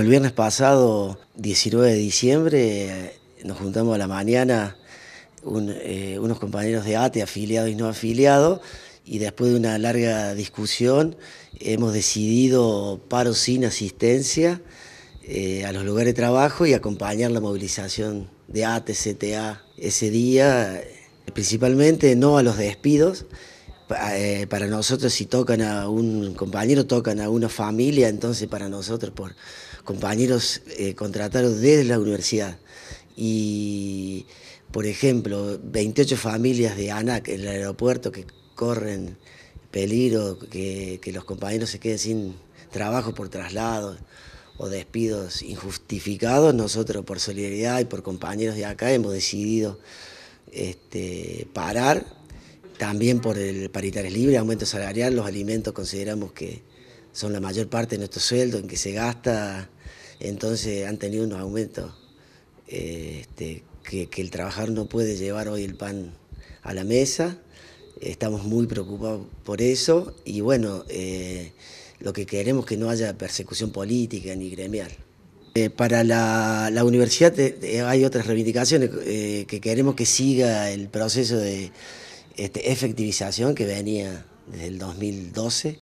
el viernes pasado, 19 de diciembre, nos juntamos a la mañana eh, unos compañeros de ATE, afiliados y no afiliados, y después de una larga discusión hemos decidido paro sin asistencia eh, a los lugares de trabajo y acompañar la movilización de ATE, CTA ese día, eh, principalmente no a los despidos, eh, para nosotros si tocan a un compañero, tocan a una familia, entonces para nosotros, por compañeros eh, contratados desde la universidad. Y, por ejemplo, 28 familias de ANAC en el aeropuerto que corren peligro, que, los compañeros se queden sin trabajo por traslado o despidos injustificados, nosotros por solidaridad y por compañeros de acá hemos decidido este, parar también por el paritario libre, aumento salarial, los alimentos consideramos que son la mayor parte de nuestro sueldo, en que se gasta, entonces han tenido unos aumentos eh, este, que, el trabajador no puede llevar hoy el pan a la mesa estamos muy preocupados por eso y bueno, eh, lo que queremos es que no haya persecución política ni gremial. Eh, para la, universidad hay otras reivindicaciones que queremos que siga el proceso de este, efectivización que venía desde el 2012.